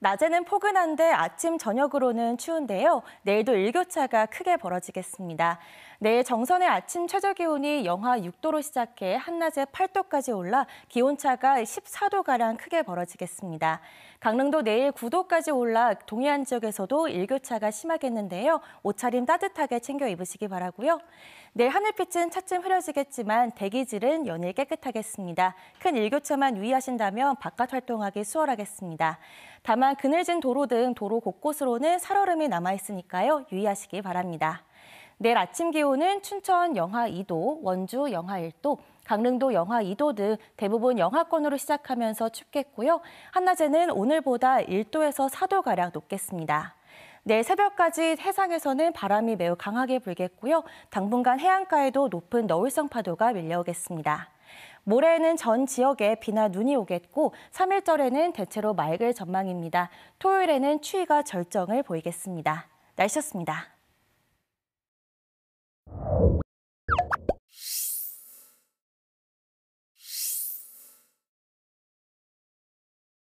낮에는 포근한데 아침 저녁으로는 추운데요. 내일도 일교차가 크게 벌어지겠습니다. 내일 정선의 아침 최저 기온이 영하 6도로 시작해 한낮에 8도까지 올라 기온차가 14도가량 크게 벌어지겠습니다. 강릉도 내일 9도까지 올라 동해안 지역에서도 일교차가 심하겠는데요. 옷차림 따뜻하게 챙겨 입으시기 바라고요. 내일 하늘빛은 차츰 흐려지겠지만 대기질은 연일 깨끗하겠습니다. 큰 일교차만 유의하신다면 바깥 활동하기 수월하겠습니다. 다만 다만 그늘진 도로 등 도로 곳곳으로는 살얼음이 남아 있으니까요. 유의하시기 바랍니다. 내일 아침 기온은 춘천 영하 2도, 원주 영하 1도, 강릉도 영하 2도 등 대부분 영하권으로 시작하면서 춥겠고요. 한낮에는 오늘보다 1도에서 4도가량 높겠습니다. 내일 네, 새벽까지 해상에서는 바람이 매우 강하게 불겠고요. 당분간 해안가에도 높은 너울성 파도가 밀려오겠습니다. 모레에는 전 지역에 비나 눈이 오겠고 3일절에는 대체로 맑을 전망입니다. 토요일에는 추위가 절정을 보이겠습니다. 날씨였습니다.